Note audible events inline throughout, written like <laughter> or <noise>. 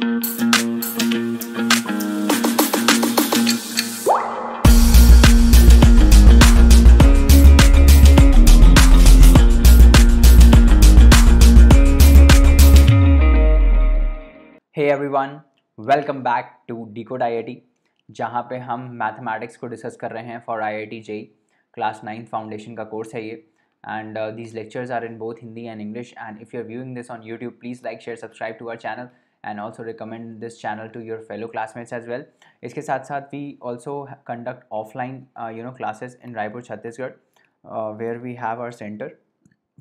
Everyone welcome back to decode IIT जहाँ पे हम मैथमेटिक्स को डिस्कस कर रहे हैं for IIT JEE class ninth foundation का कोर्स है ये and these lectures are in both Hindi and English and if you are viewing this on YouTube please like share subscribe to our channel and also recommend this channel to your fellow classmates as well इसके saath saath we also conduct offline uh, you know classes in Raipur Chhattisgarh uh, where we have our center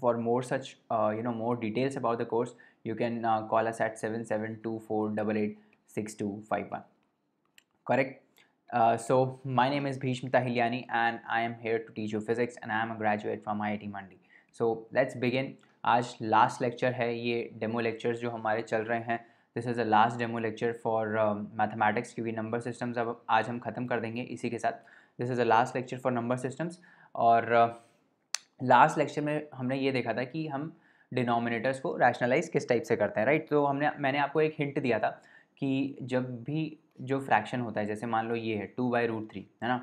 for more such uh, you know more details about the course you can uh, call us at 7724886251 correct uh, so my name is Bhishma Tahiliani and I am here to teach you physics and I am a graduate from IIT Mandi. So let's begin. आज last lecture है ये demo lectures जो हमारे चल रहे हैं this is the last demo lecture for mathematics क्योंकि number systems अब आज हम ख़त्म कर देंगे इसी के साथ this is the last lecture for number systems और लास्ट uh, लेक्चर में हमने ये देखा था कि हम डिनोमिनेटर्स को रैशनलाइज किस टाइप से करते हैं राइट right? तो हमने मैंने आपको एक हिंट दिया था कि जब भी जो फ्रैक्शन होता है जैसे मान लो ये है टू बाई रूट थ्री है ना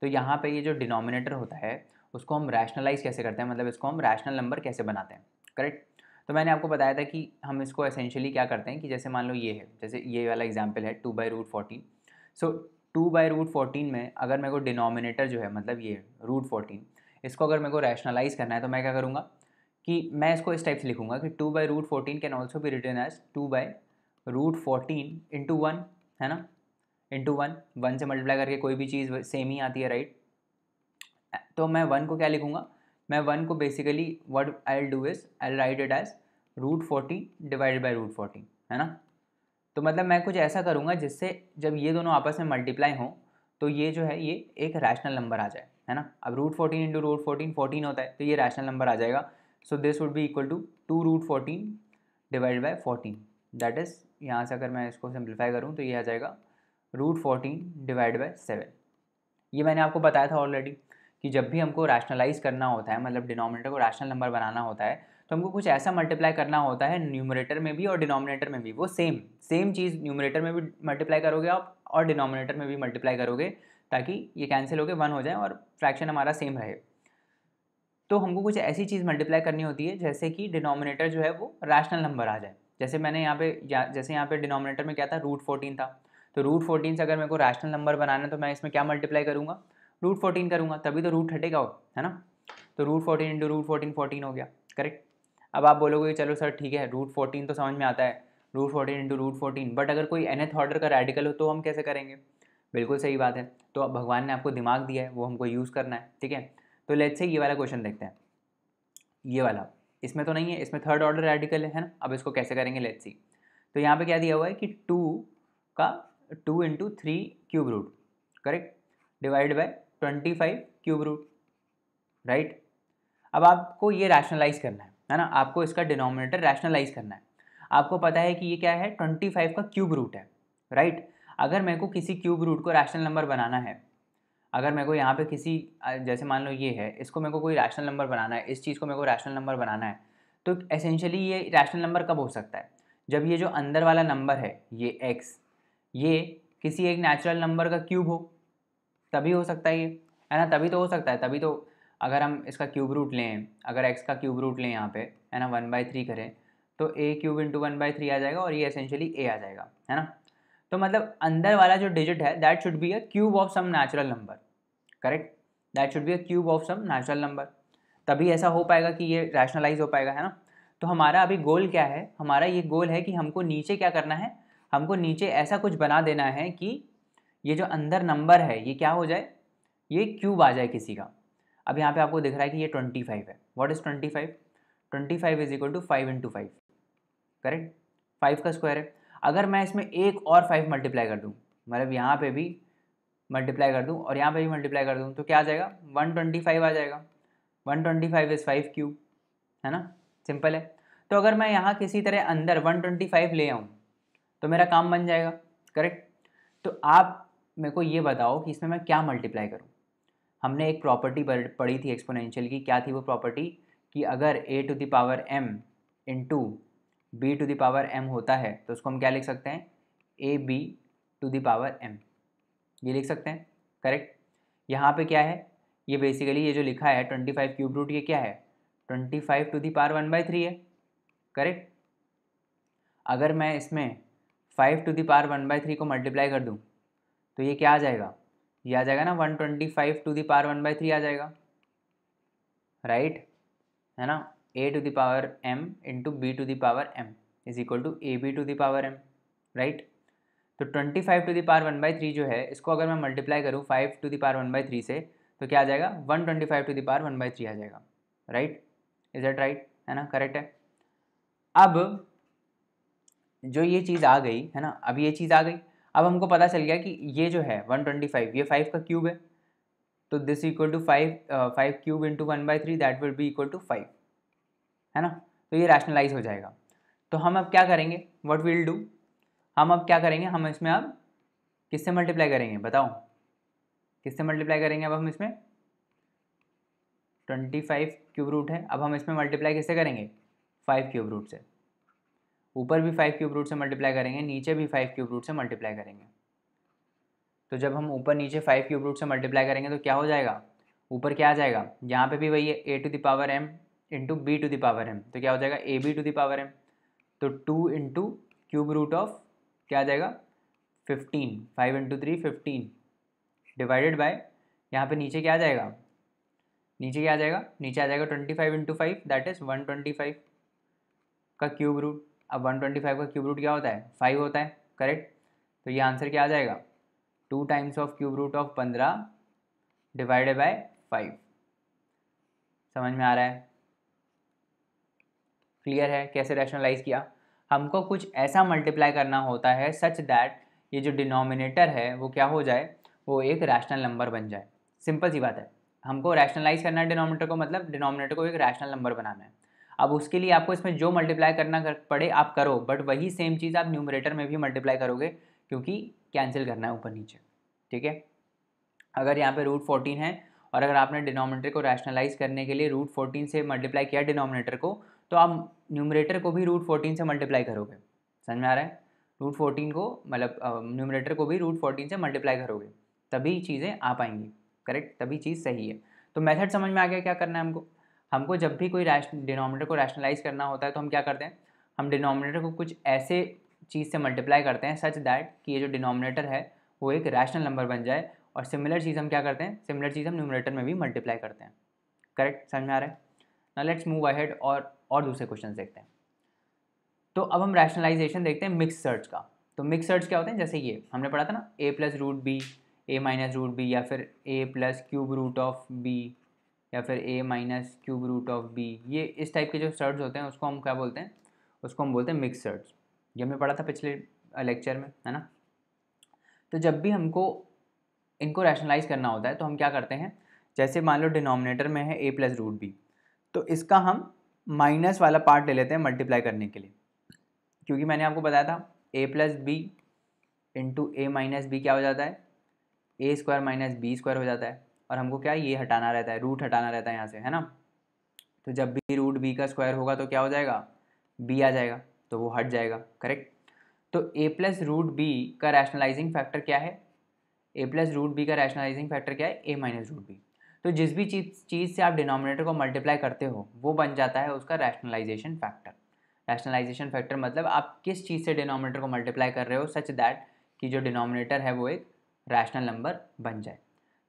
तो यहाँ पे ये जो डिनोमिनेटर होता है उसको हम रैशनलाइज कैसे करते हैं मतलब इसको हम रैशनल नंबर कैसे बनाते हैं करेक्ट तो मैंने आपको बताया था कि हम इसको एसेंशियली क्या करते हैं कि जैसे मान लो ये है जैसे ये वाला एग्जाम्पल है two by root fourteen so two by root fourteen में अगर मेरे को डिनोमिनेटर जो है मतलब ये रूट फोर्टीन इसको अगर मेरे को रैशनलाइज करना है तो मैं क्या करूँगा कि मैं इसको इस टाइप से लिखूँगा कि two by root fourteen can also भी return as two by root fourteen into one है ना इंटू वन वन से मल्टीप्लाई करके कोई भी चीज़ सेम ही आती है राइट तो मैं वन को क्या लिखूँगा मैं वन को basically what I do is I write it as root forty divide by root forty है ना तो मतलब मैं कुछ ऐसा करूँगा जिससे जब ये दोनों आपस में मल्टीप्लाई हों तो ये जो है ये एक रैशनल नंबर आ जाए है ना अब root fourteen into root fourteen fourteen होता है तो ये रैशनल नंबर आ जाएगा सो दिस वुड भी equal to two root fourteen divide by fourteen that is यहाँ से अगर मैं इसको सिंप्लीफाई करूँ तो ये आ जाएगा root fourteen divide by seven ये मैंने आपको बताया था ऑलरेडी कि जब भी हमको रैशनलाइज करना होता है मतलब डिनोमिनेटर को रैशनल नंबर बनाना होता है तो हमको कुछ ऐसा मल्टीप्लाई करना होता है न्यूमरेटर में भी और डिनोमिनेटर में भी वो सेम सेम चीज़ न्यूमरेटर में भी मल्टीप्लाई करोगे आप और डिनोमिनेटर में भी मल्टीप्लाई करोगे ताकि ये कैंसिल होकर वन हो जाए और फ्रैक्शन हमारा सेम रहे तो हमको कुछ ऐसी चीज़ मल्टीप्लाई करनी होती है जैसे कि डिनोमिनेटर जो है वो रैशनल नंबर आ जाए जैसे मैंने यहाँ पे जैसे यहाँ पे डिनोमिनेटर में क्या था रूट फोर्टीन था तो रूट फोर्टीन से अगर मेरे को रैशनल नंबर बनाना है तो मैं इसमें क्या मल्टीप्लाई करूँगा रूट फोर्टीन करूँगा तभी तो रूट हटेगा है ना तो root fourteen into root fourteen fourteen हो गया करेक्ट अब आप बोलोगे चलो सर ठीक है रूट फोर्टीन तो समझ में आता है root fourteen into root fourteen but अगर कोई एनथ ऑर्डर का रेडिकल हो तो हम कैसे करेंगे बिल्कुल सही बात है तो अब भगवान ने आपको दिमाग दिया है वो हमको यूज़ करना है ठीक है तो लेट्स से ये वाला क्वेश्चन देखते हैं ये वाला इसमें तो नहीं है इसमें थर्ड ऑर्डर रेडिकल है ना अब इसको कैसे करेंगे लेट सी तो यहाँ पे क्या दिया हुआ है कि टू का two into three cube root correct divide by twenty five cube root right अब आपको ये रैशनलाइज करना है है ना आपको इसका डिनोमिनेटर रैशनलाइज करना है आपको पता है कि ये क्या है ट्वेंटी फाइव का क्यूब रूट है राइट अगर मेरे को किसी क्यूब रूट को रैशनल नंबर बनाना है अगर मेरे को यहाँ पे किसी जैसे मान लो ये है इसको मेरे को कोई रैशनल नंबर बनाना है इस चीज़ को मेरे को रैशनल नंबर बनाना है तो एसेंशली ये रैशनल नंबर कब हो सकता है जब ये जो अंदर वाला नंबर है ये एक्स ये किसी एक नेचुरल नंबर का क्यूब हो तभी हो सकता है ये है ना तभी तो हो सकता है तभी तो अगर हम इसका क्यूब रूट लें अगर एक्स का क्यूब रूट लें यहाँ पे है ना वन बाई थ्री करें तो A cube into one by three आ जाएगा और ये एसेंशियली ए आ जाएगा है ना तो मतलब अंदर वाला जो डिजिट है that should be a cube of some natural number correct that should be a cube of some natural number तभी ऐसा हो पाएगा कि ये रैशनलाइज हो पाएगा है ना तो हमारा अभी गोल क्या है हमारा ये गोल है कि हमको नीचे क्या करना है हमको नीचे ऐसा कुछ बना देना है कि ये जो अंदर नंबर है ये क्या हो जाए ये क्यूब आ जाए किसी का अब यहाँ पे आपको दिख रहा है कि ये ट्वेंटी फाइव है what is twenty five twenty five is equal to five into five correct five का स्क्वायर है अगर मैं इसमें एक और फाइव मल्टीप्लाई कर दूँ मतलब यहाँ पे भी मल्टीप्लाई कर दूँ और यहाँ पे भी मल्टीप्लाई कर दूँ तो क्या आ जाएगा वन ट्वेंटी फाइव आ जाएगा one twenty five is five cube है ना सिंपल है तो अगर मैं यहाँ किसी तरह अंदर वन ट्वेंटी फाइव ले आऊँ तो मेरा काम बन जाएगा करेक्ट तो आप मेरे को ये बताओ कि इसमें मैं क्या मल्टीप्लाई करूँ हमने एक प्रॉपर्टी पढ़ी थी एक्सपोनेंशियल की क्या थी वो प्रॉपर्टी कि अगर A to the power M to B to the power M होता है तो उसको हम क्या लिख सकते हैं A B to the power M ये लिख सकते हैं करेक्ट यहाँ पे क्या है ये बेसिकली ये जो लिखा है ट्वेंटी फाइव क्यूब रूट ये क्या है twenty five to the power one by three है करेक्ट अगर मैं इसमें five to the power one by three को मल्टीप्लाई कर दूँ तो ये क्या आ जाएगा ये आ जाएगा ना one twenty five to the power one by three आ जाएगा राइट है ना A to the power M into B to the power M is equal to A B to the power M right तो twenty five to power one by three जो है इसको अगर मैं मल्टीप्लाई करूँ five to the power one by three से तो क्या आ जाएगा one twenty five to the power one by three आ जाएगा राइट इज दट राइट है ना करेक्ट है अब जो ये चीज़ आ गई है ना अब ये चीज़ आ गई अब हमको पता चल गया कि ये जो है वन ट्वेंटी फाइव ये फाइव का क्यूब है तो this equal to five five cube into one by three that will be equal to five है ना तो ये रैशनलाइज हो जाएगा तो हम अब क्या करेंगे वट विल डू हम अब क्या करेंगे हम इसमें अब किससे मल्टीप्लाई करेंगे बताओ किससे मल्टीप्लाई करेंगे अब हम इसमें ट्वेंटी फाइव क्यूब रूट है अब हम इसमें मल्टीप्लाई किससे करेंगे फाइव क्यूब रूट से ऊपर भी फाइव क्यूब रूट से मल्टीप्लाई करेंगे नीचे भी फाइव क्यूब रूट से मल्टीप्लाई करेंगे तो जब हम ऊपर नीचे फाइव क्यूब रूट से मल्टीप्लाई करेंगे तो क्या हो जाएगा ऊपर क्या आ जाएगा यहाँ पे भी वही है A to power M into B to the power M तो क्या हो जाएगा A B to the power M तो two into cube root of क्या आ जाएगा fifteen five into three fifteen divided by यहाँ पे नीचे क्या आ जाएगा नीचे क्या आ जाएगा नीचे आ जाएगा twenty five into five that is one twenty five का क्यूब रूट अब 125 का क्यूब रूट क्या होता है फाइव होता है करेक्ट तो ये आंसर क्या आ जाएगा two times of cube root of पंद्रह डिवाइडेड बाय फाइव समझ में आ रहा है क्लियर है कैसे रैशनलाइज किया हमको कुछ ऐसा मल्टीप्लाई करना होता है सच दैट ये जो डिनोमिनेटर है वो क्या हो जाए वो एक रैशनल नंबर बन जाए सिंपल सी बात है हमको रैशनलाइज करना है डिनोमिनेटर को मतलब डिनोमिनेटर को एक रैशनल नंबर बनाना है अब उसके लिए आपको इसमें जो मल्टीप्लाई करना कर पड़े आप करो बट वही सेम चीज़ आप न्यूमरेटर में भी मल्टीप्लाई करोगे क्योंकि कैंसिल करना है ऊपर नीचे ठीक है अगर यहाँ पे रूट फोर्टीन है और अगर आपने डिनोमिनेटर को रैशनलाइज करने के लिए रूट फोर्टीन से मल्टीप्लाई किया डिनोमिनेटर को तो आप न्यूमरेटर को भी रूट फोर्टीन से मल्टीप्लाई करोगे समझ में आ रहा है रूट फोर्टीन को मतलब न्यूमरेटर को भी रूट फोर्टीन से मल्टीप्लाई करोगे तभी चीज़ें आ पाएंगी करेक्ट तभी चीज़ सही है तो मेथड समझ में आ गया क्या करना है हमको हमको जब भी कोई डिनोमिनेटर को रैशनलाइज करना होता है तो हम क्या करते हैं हम डिनोमिनेटर को कुछ ऐसे चीज़ से मल्टीप्लाई करते हैं सच दैट कि ये जो डिनोमिनेटर है वो एक रैशनल नंबर बन जाए और सिमिलर चीज़ हम क्या करते हैं सिमिलर चीज़ हम न्यूमिनेटर में भी मल्टीप्लाई करते हैं करेक्ट समझ में आ रहा है ना लेट्स मूव अहेड और और दूसरे क्वेश्चन देखते हैं तो अब हम रैशनलाइजेशन देखते हैं मिक्स सर्च का तो मिक्स सर्च क्या होते हैं जैसे ये हमने पढ़ा था ना A plus root B A minus root B या फिर A plus cube root of B या फिर A minus cube root of B ये इस टाइप के जो सर्च होते हैं उसको हम क्या बोलते हैं उसको हम बोलते हैं मिक्स सर्च ये हमने पढ़ा था पिछले लेक्चर में है ना तो जब भी हमको इनको रैशनलाइज करना होता है तो हम क्या करते हैं जैसे मान लो डिनोमिनेटर में है ए प्लस रूट बी तो इसका हम माइनस वाला पार्ट ले लेते हैं मल्टीप्लाई करने के लिए क्योंकि मैंने आपको बताया था A plus B into A minus B क्या हो जाता है A square minus B square हो जाता है और हमको क्या ये हटाना रहता है रूट हटाना रहता है यहाँ से है ना तो जब भी रूट बी का स्क्वायर होगा तो क्या हो जाएगा बी आ जाएगा तो वो हट जाएगा करेक्ट तो ए प्लस रूट बी का रैशनलाइजिंग फैक्टर क्या है ए प्लस रूट बी का रैशनलाइजिंग फैक्टर क्या है ए माइनस रूट बी तो जिस भी चीज़ चीज़ से आप डिनोमिनेटर को मल्टीप्लाई करते हो वो बन जाता है उसका रैशनलाइजेशन फैक्टर रैशनलाइजेशन फैक्टर मतलब आप किस चीज़ से डिनोमिनेटर को मल्टीप्लाई कर रहे हो सच दैट कि जो डिनोमिनेटर है वो एक रैशनल नंबर बन जाए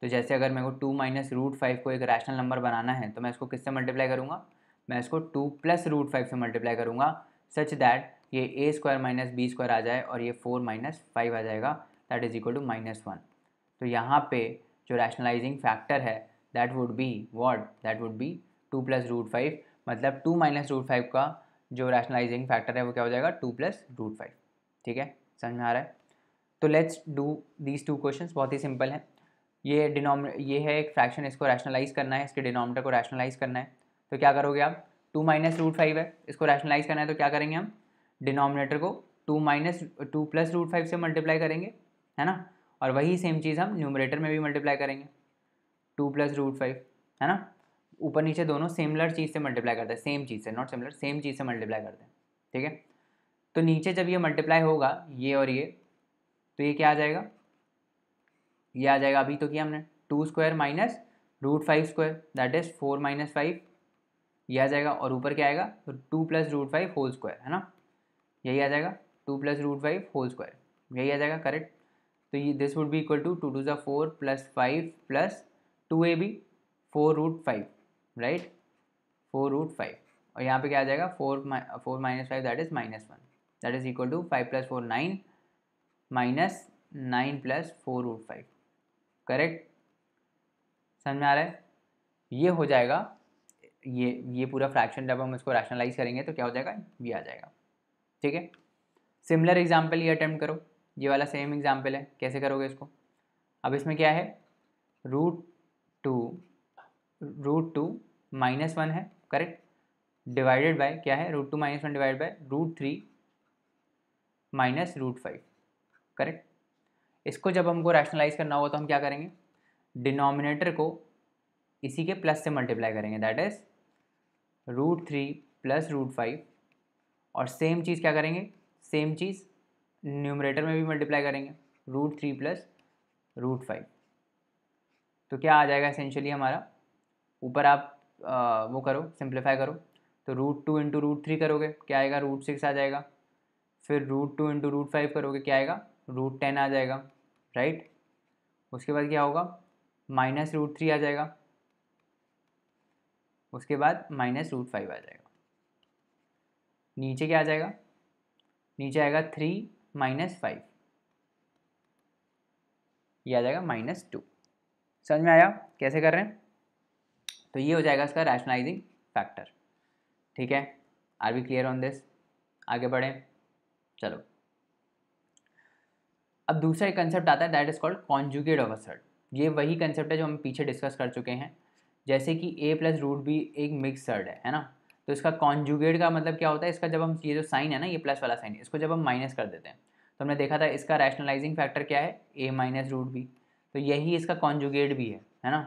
तो जैसे अगर मेरे को टू माइनस रूट फाइव को एक रैशनल नंबर बनाना है तो मैं इसको किससे मल्टीप्लाई करूँगा मैं इसको टू प्लस रूट फाइव से मल्टीप्लाई करूँगा सच दैट ये A square minus B square आ जाए और ये फोर माइनस फाइव आ जाएगा that is equal to minus one तो यहाँ पे जो रैशनलाइजिंग फैक्टर है that would be what that would be two plus root five मतलब टू माइनस रूट फाइव का जो रैशनलाइजिंग फैक्टर है वो क्या हो जाएगा टू प्लस रूट फाइव ठीक है समझ में आ रहा है तो let's do these two question बहुत ही सिंपल है ये डिनोम ये है एक फ्रैक्शन इसको रैशनलाइज करना है इसके डिनोमीटर को रैशनलाइज करना है तो क्या करोगे आप टू माइनस रूट फाइव है इसको रैशनलाइज करना है तो क्या करेंगे हम डिनोमिनेटर को two minus two plus root five से मल्टीप्लाई करेंगे है ना और वही सेम चीज़ हम न्यूमरेटर में भी मल्टीप्लाई करेंगे टू प्लस रूट फाइव है ना ऊपर नीचे दोनों सिमिलर चीज़ से मल्टीप्लाई करते हैं सेम चीज़ से नॉट सिमिलर सेम चीज़ से मल्टीप्लाई करते हैं ठीक है तो नीचे जब ये मल्टीप्लाई होगा ये और ये तो ये क्या आ जाएगा ये आ जाएगा अभी तो किया हमने two square minus root five square that is four minus five यह आ जाएगा और ऊपर क्या आएगा तो two plus root five whole square है ना यही आ जाएगा two plus root five whole square यही आ जाएगा करेक्ट तो ये this would be equal to two two ज़ा four plus five plus two A B four root five right four root five और यहाँ पे क्या आ जाएगा four four minus five that is minus one that is equal to five plus four nine minus nine plus four root five correct समझ में आ रहा है ये हो जाएगा ये ये पूरा फ्रैक्शन जब हम इसको रैशनलाइज करेंगे तो क्या हो जाएगा ये आ जाएगा ठीक है सिमिलर एग्जाम्पल ये अटैम्प्ट करो ये वाला सेम एग्जाम्पल है कैसे करोगे इसको अब इसमें क्या है root two root two minus one है करेक्ट डिवाइडेड बाय क्या है root two minus one divide by root three minus root five correct इसको जब हमको रैशनलाइज करना होगा तो हम क्या करेंगे डिनोमिनेटर को इसी के प्लस से मल्टीप्लाई करेंगे that is root three plus root five और सेम चीज़ क्या करेंगे सेम चीज़ न्यूमरेटर में भी मल्टीप्लाई करेंगे root three plus root five तो क्या आ जाएगा इसेंशली हमारा ऊपर आप आ, वो करो सिंप्लीफाई करो तो root two into root three करोगे क्या आएगा रूट सिक्स आ जाएगा फिर root two into root five करोगे क्या आएगा रूट टेन आ जाएगा राइट उसके बाद क्या होगा माइनस रूट थ्री आ जाएगा उसके बाद माइनस रूट फाइव आ जाएगा नीचे क्या आ जाएगा नीचे आएगा थ्री माइनस फाइव ये आ जाएगा माइनस टू समझ में आया कैसे कर रहे हैं तो ये हो जाएगा इसका रैशनलाइजिंग फैक्टर ठीक है are we clear on this आगे बढ़ें चलो अब दूसरा एक कंसेप्ट आता है that is called conjugate of uh ये वही कंसेप्ट है जो हम पीछे डिस्कस कर चुके हैं जैसे कि ए प्लस रूट बी एक मिक्स सर्ड है है ना तो इसका कॉन्जुगेट का मतलब क्या होता है इसका जब हम ये जो साइन है ना ये प्लस वाला साइन इसको जब हम माइनस कर देते हैं तो हमने देखा था इसका रैशनलाइजिंग फैक्टर क्या है ए माइनस रूट बी तो यही इसका कॉन्जुगेट भी है है ना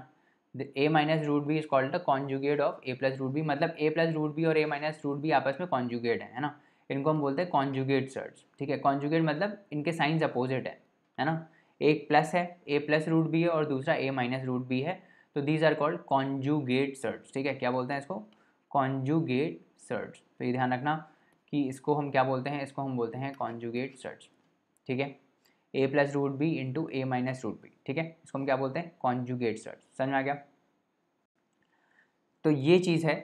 A minus root B is called the conjugate of A plus root B मतलब ए प्लस रूट बी और ए माइनस रूट बी आपस में कॉन्जुगेट है ना इनको हम बोलते हैं कॉन्जुगेट सर्च ठीक है कॉन्जुगेट मतलब इनके साइंस अपोजिट है है ना एक प्लस है ए प्लस रूट बी है और दूसरा ए माइनस रूट बी है तो these are called conjugate surds ठीक है क्या बोलते हैं इसको कॉन्जुगेट सर्च तो ये ध्यान रखना कि इसको हम क्या बोलते हैं इसको हम बोलते हैं कॉन्जुगेट सर्च ठीक है A plus root B into A minus root B ठीक है इसको हम क्या बोलते हैं कॉन्जुगेट सर्च समझ में आ गया तो ये चीज़ है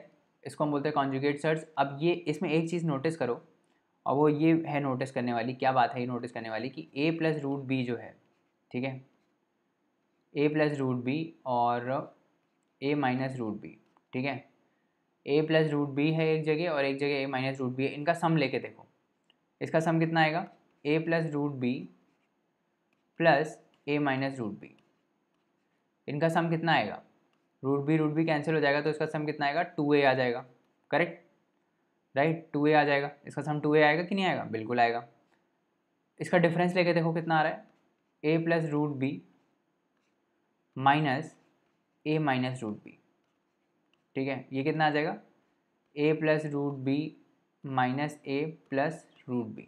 इसको हम बोलते हैं कॉन्जुगेट सर्च अब ये इसमें एक चीज़ नोटिस करो और वो ये है नोटिस करने वाली क्या बात है ये नोटिस करने वाली कि ए प्लस रूट बी जो है ठीक है ए प्लस रूट बी और ए माइनस रूट बी ठीक है ए प्लस रूट बी है एक जगह और एक जगह ए माइनस रूट बी है इनका सम लेके देखो इसका सम कितना आएगा A plus root B plus A minus root B इनका सम कितना आएगा root B root B cancel हो जाएगा तो इसका सम कितना आएगा टू ए आ जाएगा करेक्ट राइट टू ए आ जाएगा इसका सम टू ए आएगा कि नहीं आएगा बिल्कुल आएगा इसका डिफरेंस लेके देखो कितना आ रहा है A plus root B minus A minus root B ठीक है ये कितना आ जाएगा A plus root B minus A plus root B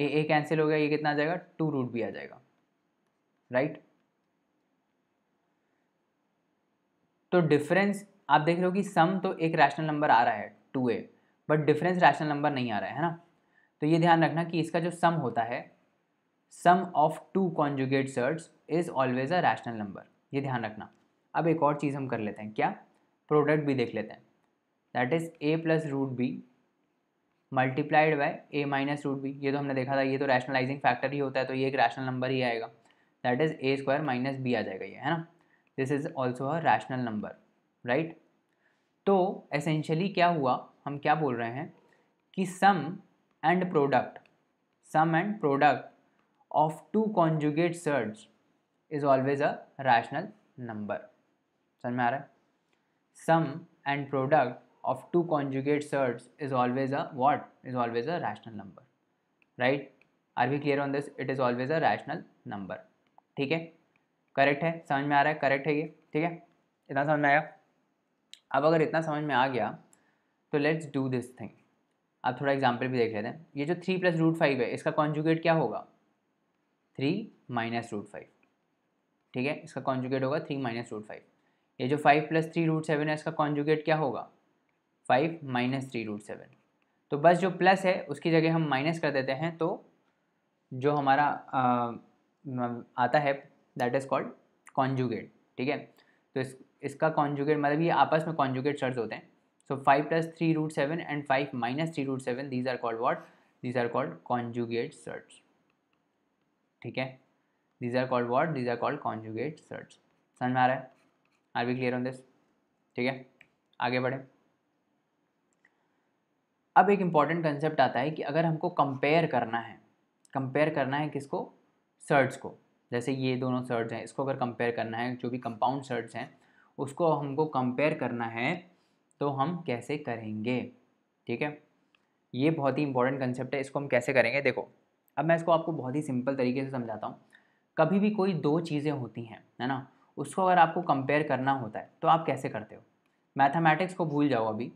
A A cancel हो गया ये कितना आ जाएगा टू रूट बी आ जाएगा राइट तो डिफरेंस आप देख रहे हो कि सम तो एक रैशनल नंबर आ रहा है two A but difference rational number नहीं आ रहा है ना तो ये ध्यान रखना कि इसका जो सम होता है sum of two conjugate surds is always a rational number ये ध्यान रखना अब एक और चीज़ हम कर लेते हैं क्या प्रोडक्ट भी देख लेते हैं that is A plus root B multiplied by A minus root B ये तो हमने देखा था ये तो रैशनलाइजिंग फैक्टर ही होता है तो ये एक रैशनल नंबर ही आएगा that is A square minus B आ जाएगा ये है ना this is also a rational number right तो एसेंशली क्या हुआ हम क्या बोल रहे हैं कि sum and product sum and product of two conjugate surds is always a rational number समझ में आ रहा है sum and product of two conjugate surds is always a what is always a rational number right are we clear on this it is always a rational number ठीक है correct है समझ में आ रहा है करेक्ट है ये ठीक है इतना समझ में आया अब अगर इतना समझ में आ गया तो लेट्स डू दिस थिंग आप थोड़ा एग्जाम्पल भी देख लेते हैं ये जो थ्री प्लस रूट फाइव है इसका कॉन्जुगेट क्या होगा थ्री माइनस रूट फाइव ठीक है इसका कॉन्जुगेट होगा थ्री माइनस रूट फाइव ये जो five plus three root seven है इसका कॉन्जुगेट क्या होगा five minus three root seven तो बस जो प्लस है उसकी जगह हम माइनस कर देते हैं तो जो हमारा आ, आता है दैट इज़ कॉल्ड कॉन्जुगेट ठीक है तो इस इसका कॉन्जुगेट मतलब ये आपस में कॉन्जुगेट सर्च होते हैं so five plus three root seven and five minus three root seven these are called what these are called conjugate surds ठीक है these are called what these are called conjugate surds समझ में आ रहा है are we clear on this ठीक है आगे बढ़े अब एक इम्पॉर्टेंट कंसेप्ट आता है कि अगर हमको कंपेयर करना है कंपेयर करना है किसको सर्ट्स को जैसे ये दोनों सर्ज हैं इसको अगर कंपेयर करना है जो भी कंपाउंड सर्ज हैं उसको हमको कंपेयर करना है तो हम कैसे करेंगे ठीक है ये बहुत ही इंपॉर्टेंट कंसेप्ट है इसको हम कैसे करेंगे देखो अब मैं इसको आपको बहुत ही सिंपल तरीके से समझाता हूँ कभी भी कोई दो चीज़ें होती हैं है ना उसको अगर आपको कंपेयर करना होता है तो आप कैसे करते हो मैथमेटिक्स को भूल जाओ अभी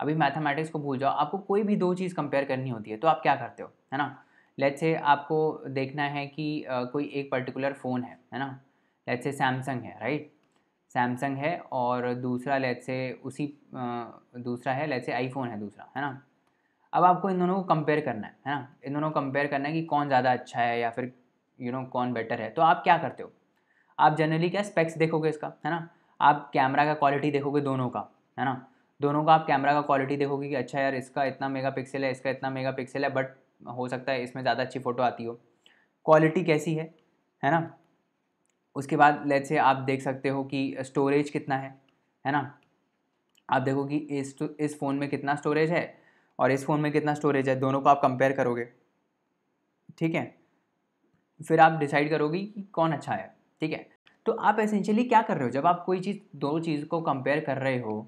अभी मैथमेटिक्स को भूल जाओ आपको कोई भी दो चीज़ कंपेयर करनी होती है तो आप क्या करते हो है ना लेट से आपको देखना है कि कोई एक पर्टिकुलर फ़ोन है है ना लेट से सैमसंग है राइट सैमसंग है और दूसरा लेट से उसी दूसरा है लेट से आईफोन है दूसरा है ना अब आपको इन दोनों को कंपेयर करना है है ना इन दोनों को कंपेयर करना है कि कौन ज़्यादा अच्छा है या फिर यू नो कौन बेटर है तो आप क्या करते हो आप जनरली क्या स्पेक्स देखोगे इसका है ना आप कैमरा का क्वालिटी देखोगे दोनों का है ना दोनों का आप कैमरा का क्वालिटी देखोगे कि अच्छा यार इसका इतना मेगा पिक्सल है इसका इतना मेगा पिक्सल है बट हो सकता है इसमें ज़्यादा अच्छी फ़ोटो आती हो क्वालिटी कैसी है है ना उसके बाद लेट से आप देख सकते हो कि स्टोरेज कितना है है ना आप देखो कि इस इस फ़ोन में कितना स्टोरेज है और इस फ़ोन में कितना स्टोरेज है दोनों को आप कंपेयर करोगे ठीक है फिर आप डिसाइड करोगे कि कौन अच्छा है ठीक है तो आप एसेंशियली क्या कर रहे हो जब आप कोई चीज़ दो चीज़ को कंपेयर कर रहे हो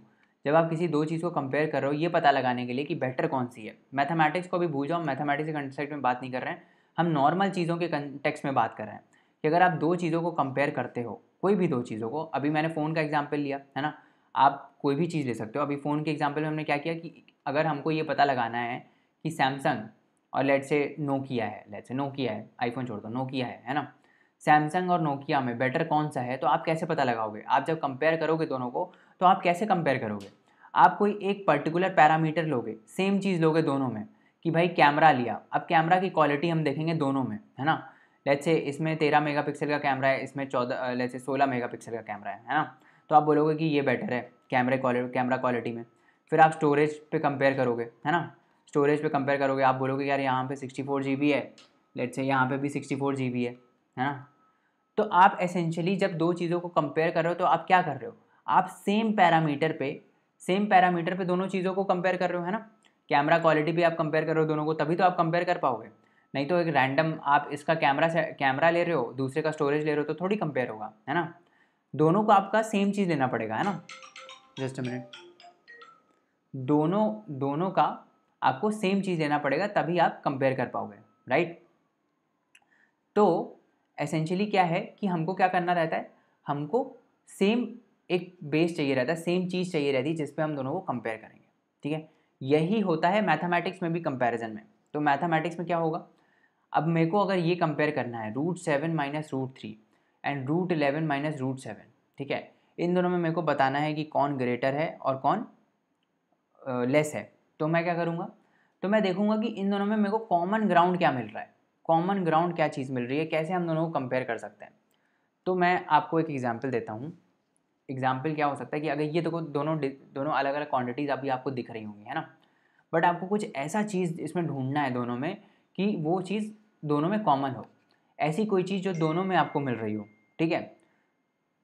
जब आप किसी दो चीज़ को कंपेयर कर रहे हो ये पता लगाने के लिए कि बेटर कौन सी है मैथमेटिक्स को भी भूल जाओ मैथमेटिक्स के कंसेप्ट में बात नहीं कर रहे हैं हम नॉर्मल चीज़ों के कंटेक्स में बात कर रहे हैं कि अगर आप दो चीज़ों को कंपेयर करते हो कोई भी दो चीज़ों को अभी मैंने फ़ोन का एग्जाम्पल लिया है ना आप कोई भी चीज़ ले सकते हो अभी फ़ोन के एग्जाम्पल में हमने क्या किया कि अगर हमको ये पता लगाना है कि सैमसंग और लेट से नोकिया है लेट से नोकिया है आईफोन छोड़ दो नोकिया है है ना सैमसंग और नोकिया में बेटर कौन सा है तो आप कैसे पता लगाओगे आप जब कंपेयर करोगे दोनों को तो आप कैसे कंपेयर करोगे आप कोई एक पर्टिकुलर पैरामीटर लोगे सेम चीज़ लोगे दोनों में कि भाई कैमरा लिया अब कैमरा की क्वालिटी हम देखेंगे दोनों में है ना लेट्स से इसमें तेरह मेगापिक्सल का कैमरा है इसमें चौदह लेट्स से सोलह मेगापिक्सल का कैमरा है है ना तो आप बोलोगे कि ये बेटर है कैमरे क्वालिटी कैमरा क्वालिटी में फिर आप स्टोरेज पे कंपेयर करोगे है ना स्टोरेज पे कंपेयर करोगे आप बोलोगे यार यहाँ पे सिक्सटी फोर जी बी है लेट्स से यहाँ पे भी सिक्सटी फोर जी बी है है ना तो आप एसेंशली जब दो चीज़ों को कंपेयर कर रहे हो तो आप क्या कर रहे हो आप सेम पैरामीटर पे सेम पैरामीटर पे दोनों चीज़ों को कंपेयर कर रहे हो है ना कैमरा क्वालिटी भी आप कंपेयर कर रहे हो दोनों को तभी तो आप कंपेयर कर पाओगे नहीं तो एक रैंडम आप इसका कैमरा कैमरा ले रहे हो दूसरे का स्टोरेज ले रहे हो तो थोड़ी कंपेयर होगा है ना दोनों को आपका सेम चीज़ लेना पड़ेगा है ना जस्ट मिनट दोनों दोनों का आपको सेम चीज़ लेना पड़ेगा तभी आप कंपेयर कर पाओगे राइट तो एसेंशियली क्या है कि हमको क्या करना रहता है हमको सेम एक बेस चाहिए रहता है सेम चीज़ चाहिए रहती है जिस हम दोनों को कंपेयर करेंगे ठीक है यही होता है मैथमेटिक्स में भी कंपेरिजन में तो मैथमेटिक्स में क्या होगा अब मेरे को अगर ये कंपेयर करना है root seven minus root three and root eleven minus root seven ठीक है इन दोनों में मेरे को बताना है कि कौन ग्रेटर है और कौन लेस है तो मैं क्या करूँगा तो मैं देखूँगा कि इन दोनों में मेरे को कॉमन ग्राउंड क्या मिल रहा है कॉमन ग्राउंड क्या चीज़ मिल रही है कैसे हम दोनों को कंपेयर कर सकते हैं तो मैं आपको एक एग्जाम्पल देता हूँ एग्जाम्पल क्या हो सकता है कि अगर ये देखो तो दोनों दोनों अलग अलग क्वान्टिटीज़ अभी आपको दिख रही होंगी है ना बट आपको कुछ ऐसा चीज़ इसमें ढूंढना है दोनों में कि वो चीज़ दोनों में कॉमन हो ऐसी कोई चीज़ जो दोनों में आपको मिल रही हो ठीक है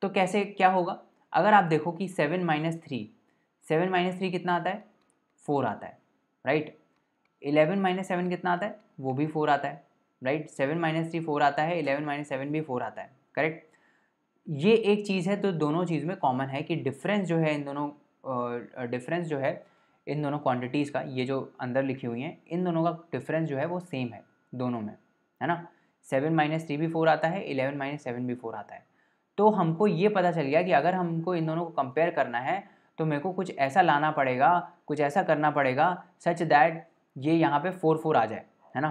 तो कैसे क्या होगा अगर आप देखो कि seven minus three seven minus three कितना आता है फोर आता है राइट इलेवन माइनस सेवन कितना आता है वो भी फोर आता है right seven minus three four आता है इलेवन माइनस सेवन भी फोर आता है करेक्ट ये एक चीज़ है तो दोनों चीज़ में कॉमन है कि डिफरेंस जो है इन दोनों डिफरेंस जो है इन दोनों क्वांटिटीज़ का ये जो अंदर लिखी हुई हैं इन दोनों का डिफरेंस जो है वो सेम है दोनों में है ना सेवन माइनस थ्री भी फोर आता है इलेवन माइनस सेवन भी फोर आता है तो हमको ये पता चल गया कि अगर हमको इन दोनों को कंपेयर करना है तो मेरे को कुछ ऐसा लाना पड़ेगा कुछ ऐसा करना पड़ेगा सच दैट ये यहाँ पे फोर फोर आ जाए है ना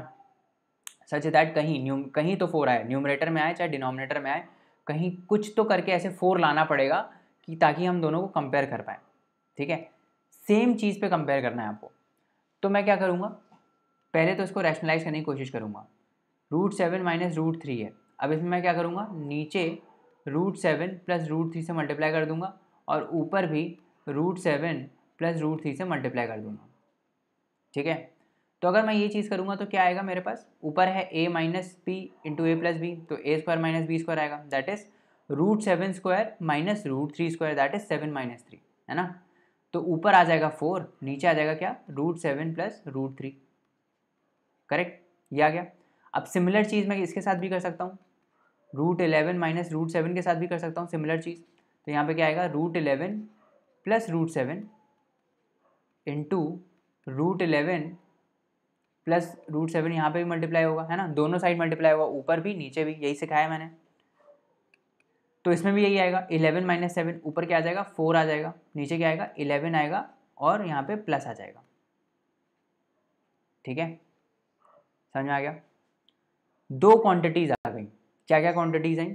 सच दैट कहीं न्यू कहीं तो फोर आए न्यूमरेटर में आए चाहे डिनोमिनेटर में आए कहीं कुछ तो करके ऐसे फोर लाना पड़ेगा कि ताकि हम दोनों को कंपेयर कर पाए ठीक है सेम चीज़ पे कंपेयर करना है आपको तो मैं क्या करूँगा पहले तो इसको रैशनलाइज करने की कोशिश करूँगा root seven minus root three है अब इसमें मैं क्या करूँगा नीचे root seven plus root three से मल्टीप्लाई कर दूँगा और ऊपर भी root seven plus root three से मल्टीप्लाई कर दूँगा ठीक है तो अगर मैं ये चीज़ करूँगा तो क्या आएगा मेरे पास ऊपर है A minus B into A plus B तो A square minus B square आएगा that is root seven square minus root three square that is seven minus three है ना तो ऊपर आ जाएगा फोर नीचे आ जाएगा क्या root seven plus root three correct ये आ गया अब सिमिलर चीज़ मैं इसके साथ भी कर सकता हूँ root eleven minus root seven के साथ भी कर सकता हूँ सिमिलर चीज़ तो यहाँ पे क्या आएगा root eleven plus root seven into root eleven plus root seven यहाँ पर भी मल्टीप्लाई होगा है ना दोनों साइड मल्टीप्लाई होगा ऊपर भी नीचे भी यही सिखाया मैंने तो इसमें भी यही आएगा इलेवन माइनस सेवन ऊपर क्या आ जाएगा फोर आ जाएगा नीचे क्या आएगा इलेवन आएगा और यहाँ पे प्लस आ जाएगा ठीक है समझ में आ गया दो क्वांटिटीज आ गई क्या क्या क्वांटिटीज आई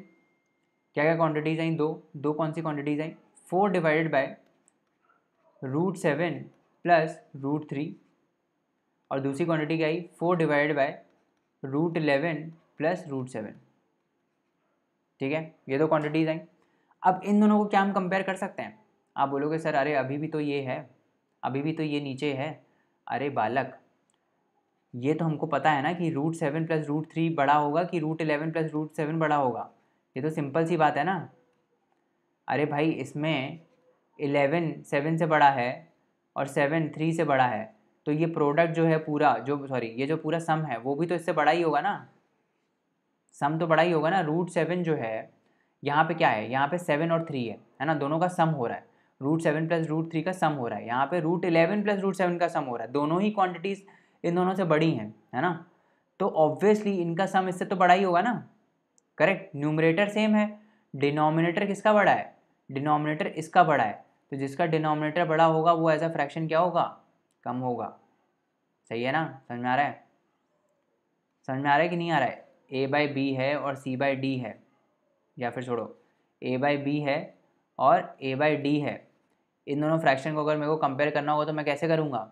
क्या क्या क्वांटिटीज आई दो दो कौन सी क्वांटिटीज आई four divided by root seven plus root three और दूसरी क्वांटिटी क्या आई four divide by root eleven plus root seven ठीक है ये दो क्वांटिटीज आई अब इन दोनों को क्या हम कंपेयर कर सकते हैं आप बोलोगे सर अरे अभी भी तो ये है अभी भी तो ये नीचे है अरे बालक ये तो हमको पता है ना कि root seven plus root three बड़ा होगा कि root eleven plus root seven बड़ा होगा ये तो सिंपल सी बात है ना अरे भाई इसमें इलेवन सेवन से बड़ा है और सेवन थ्री से बड़ा है तो ये प्रोडक्ट जो है पूरा जो सॉरी ये जो पूरा सम है वो भी तो इससे बड़ा ही होगा ना सम तो बड़ा ही होगा ना रूट सेवन जो है यहाँ पे क्या है यहाँ पे सेवन और थ्री है है ना दोनों का सम हो रहा है root seven plus root three का सम हो रहा है यहाँ पे root eleven plus root seven का सम हो रहा है दोनों ही क्वांटिटीज़ इन दोनों से बड़ी हैं है ना तो ऑब्वियसली इनका सम इससे तो बड़ा ही होगा ना करेक्ट न्यूमरेटर सेम है डिनोमिनेटर किसका बड़ा है डिनोमिनेटर इसका बड़ा है तो जिसका डिनोमिनेटर बड़ा होगा वो एज अ फ्रैक्शन क्या होगा कम होगा सही है ना समझ में आ रहा है समझ में आ रहा है कि नहीं आ रहा है ए बाई बी है और सी बाई डी है या फिर छोड़ो ए बाई बी है और ए बाई डी है इन दोनों फ्रैक्शन को अगर मेरे को कंपेयर करना होगा तो मैं कैसे करूँगा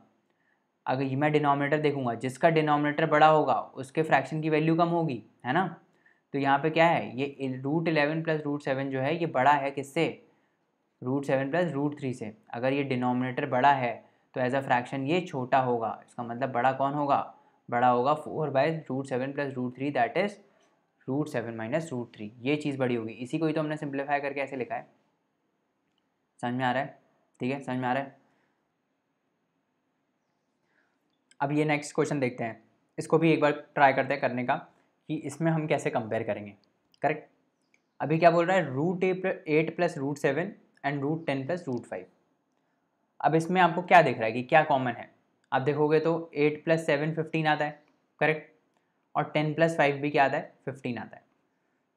अगर ये मैं डिनोमिनेटर देखूँगा जिसका डिनोमिनेटर बड़ा होगा उसके फ्रैक्शन की वैल्यू कम होगी है ना तो यहाँ पे क्या है ये root eleven plus root seven जो है ये बड़ा है किससे root seven plus root three से अगर ये डिनोमिनेटर बड़ा है तो एज अ फ्रैक्शन ये छोटा होगा इसका मतलब बड़ा कौन होगा बड़ा होगा four by root seven plus root three that is root seven minus root three ये चीज़ बड़ी होगी इसी को ही तो हमने सिंप्लीफाई करके ऐसे लिखा है समझ में आ रहा है ठीक है समझ में आ रहा है अब ये नेक्स्ट क्वेश्चन देखते हैं इसको भी एक बार ट्राई करते हैं करने का कि इसमें हम कैसे कंपेयर करेंगे करेक्ट अभी क्या बोल रहा है root eight plus root seven and root ten plus root five अब इसमें आपको क्या दिख रहा है कि क्या कॉमन है आप देखोगे तो एट प्लस सेवन फिफ्टीन आता है करेक्ट और टेन प्लस फाइव भी क्या आता है फिफ्टीन आता है